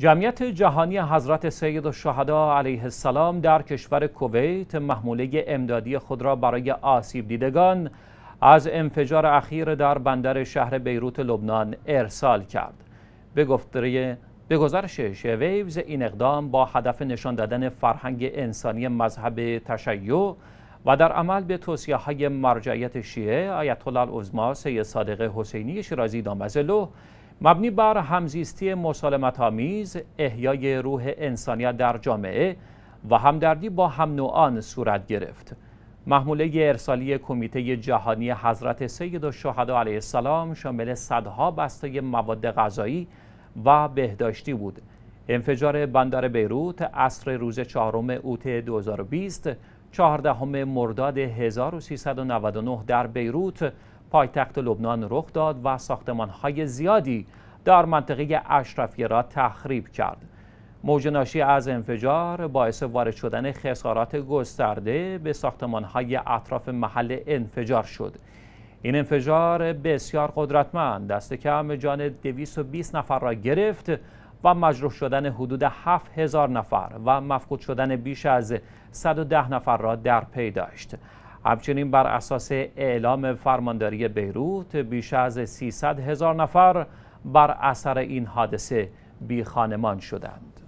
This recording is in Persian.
جمعیت جهانی حضرت سید و الشهدا علیه السلام در کشور کویت محموله امدادی خود را برای آسیب دیدگان از انفجار اخیر در بندر شهر بیروت لبنان ارسال کرد. به گفتری به گزارش شویوز این اقدام با هدف نشان دادن فرهنگ انسانی مذهب تشیع و در عمل به توصیه های مرجعیت شیعه آیت الله العظما سید صادق حسینی شیرازی دامزلو مبنی بر همزیستی مسالمت آمیز احیای روح انسانیت در جامعه و همدردی با هم نوعان صورت گرفت محموله ارسالی کمیته جهانی حضرت سید الشهدا علیه السلام شامل صدها بسته مواد غذایی و بهداشتی بود انفجار بندر بیروت عصر روز چهارم اوت 2020 چهاردهم مرداد 1399 در بیروت پایتخت لبنان رخ داد و ساختمان های زیادی در منطقه اشرفیه را تخریب کرد. موج ناشی از انفجار باعث وارد شدن خسارات گسترده به ساختمان های اطراف محل انفجار شد. این انفجار بسیار قدرتمند دست کم جان 220 نفر را گرفت و مجروح شدن حدود 7000 نفر و مفقود شدن بیش از 110 نفر را در پی داشت. همچنین بر اساس اعلام فرمانداری بیروت بیش از 300 هزار نفر بر اثر این حادثه بی خانمان شدند